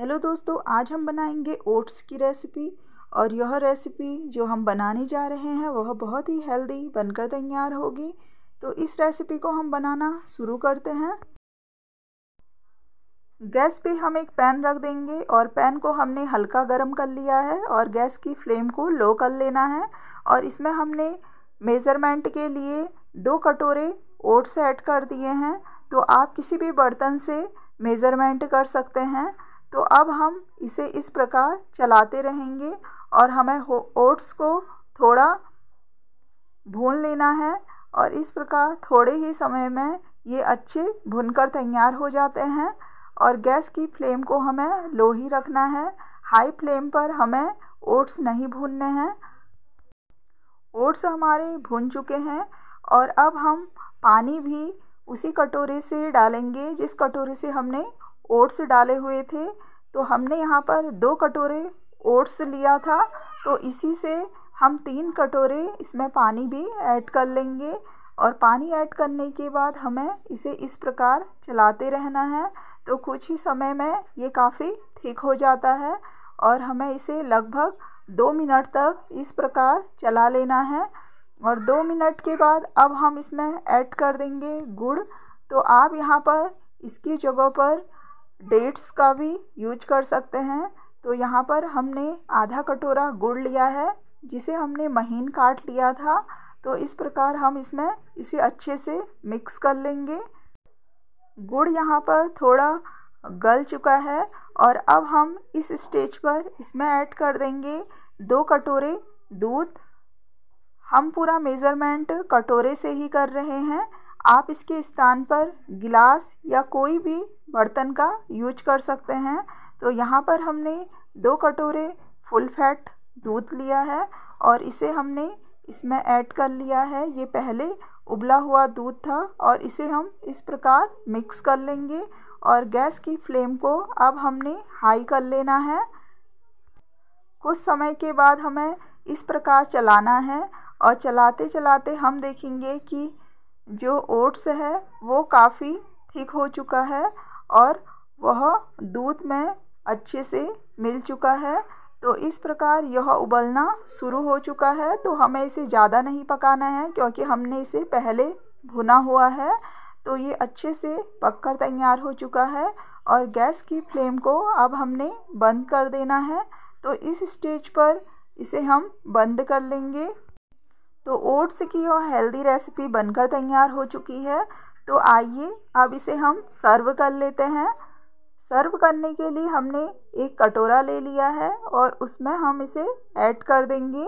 hello दोस्तों आज हम बनाएंगे ओट्स की रेसिपी और यह रेसिपी जो हम बनाने जा रहे हैं वह बहुत ही हेल्दी बनकर तैयार होगी तो इस रेसिपी को हम बनाना शुरू करते हैं गैस पे हम एक पैन रख देंगे और पैन को हमने हल्का गर्म कर लिया है और गैस की फ्लेम को लो कर लेना है और इसमें हमने मेज़रमेंट के लिए दो कटोरे ओट्स ऐड कर दिए हैं तो आप किसी भी बर्तन से मेज़रमेंट कर सकते हैं तो अब हम इसे इस प्रकार चलाते रहेंगे और हमें ओट्स को थोड़ा भून लेना है और इस प्रकार थोड़े ही समय में ये अच्छे भुनकर तैयार हो जाते हैं और गैस की फ्लेम को हमें लो ही रखना है हाई फ्लेम पर हमें ओट्स नहीं भूनने हैं ओट्स हमारे भुन चुके हैं और अब हम पानी भी उसी कटोरे से डालेंगे जिस कटोरे से हमने ओट्स डाले हुए थे तो हमने यहाँ पर दो कटोरे ओट्स लिया था तो इसी से हम तीन कटोरे इसमें पानी भी ऐड कर लेंगे और पानी ऐड करने के बाद हमें इसे इस प्रकार चलाते रहना है तो कुछ ही समय में ये काफ़ी ठीक हो जाता है और हमें इसे लगभग दो मिनट तक इस प्रकार चला लेना है और दो मिनट के बाद अब हम इसमें ऐड कर देंगे गुड़ तो आप यहाँ पर इसकी जगह पर डेट्स का भी यूज कर सकते हैं तो यहाँ पर हमने आधा कटोरा गुड़ लिया है जिसे हमने महीन काट लिया था तो इस प्रकार हम इसमें इसे अच्छे से मिक्स कर लेंगे गुड़ यहाँ पर थोड़ा गल चुका है और अब हम इस स्टेज पर इसमें ऐड कर देंगे दो कटोरे दूध हम पूरा मेज़रमेंट कटोरे से ही कर रहे हैं आप इसके स्थान पर गिलास या कोई भी बर्तन का यूज कर सकते हैं तो यहाँ पर हमने दो कटोरे फुल फैट दूध लिया है और इसे हमने इसमें ऐड कर लिया है ये पहले उबला हुआ दूध था और इसे हम इस प्रकार मिक्स कर लेंगे और गैस की फ्लेम को अब हमने हाई कर लेना है कुछ समय के बाद हमें इस प्रकार चलाना है और चलाते चलाते हम देखेंगे कि जो ओट्स है वो काफ़ी ठीक हो चुका है और वह दूध में अच्छे से मिल चुका है तो इस प्रकार यह उबलना शुरू हो चुका है तो हमें इसे ज़्यादा नहीं पकाना है क्योंकि हमने इसे पहले भुना हुआ है तो ये अच्छे से पककर तैयार हो चुका है और गैस की फ्लेम को अब हमने बंद कर देना है तो इस स्टेज पर इसे हम बंद कर लेंगे तो ओट्स की यह हेल्दी रेसिपी बनकर तैयार हो चुकी है तो आइए अब इसे हम सर्व कर लेते हैं सर्व करने के लिए हमने एक कटोरा ले लिया है और उसमें हम इसे ऐड कर देंगे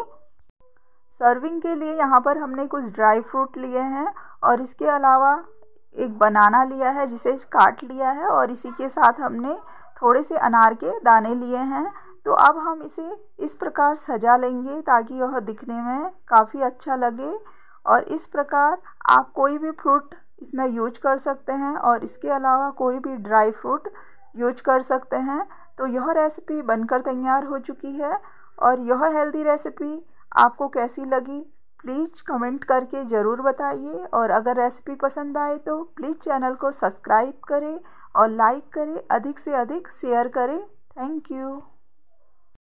सर्विंग के लिए यहाँ पर हमने कुछ ड्राई फ्रूट लिए हैं और इसके अलावा एक बनाना लिया है जिसे काट लिया है और इसी के साथ हमने थोड़े से अनार के दाने लिए हैं तो अब हम इसे इस प्रकार सजा लेंगे ताकि यह दिखने में काफ़ी अच्छा लगे और इस प्रकार आप कोई भी फ्रूट इसमें यूज कर सकते हैं और इसके अलावा कोई भी ड्राई फ्रूट यूज कर सकते हैं तो यह रेसिपी बनकर तैयार हो चुकी है और यह हेल्दी रेसिपी आपको कैसी लगी प्लीज़ कमेंट करके ज़रूर बताइए और अगर रेसिपी पसंद आए तो प्लीज़ चैनल को सब्सक्राइब करें और लाइक करें अधिक से अधिक शेयर करें थैंक यू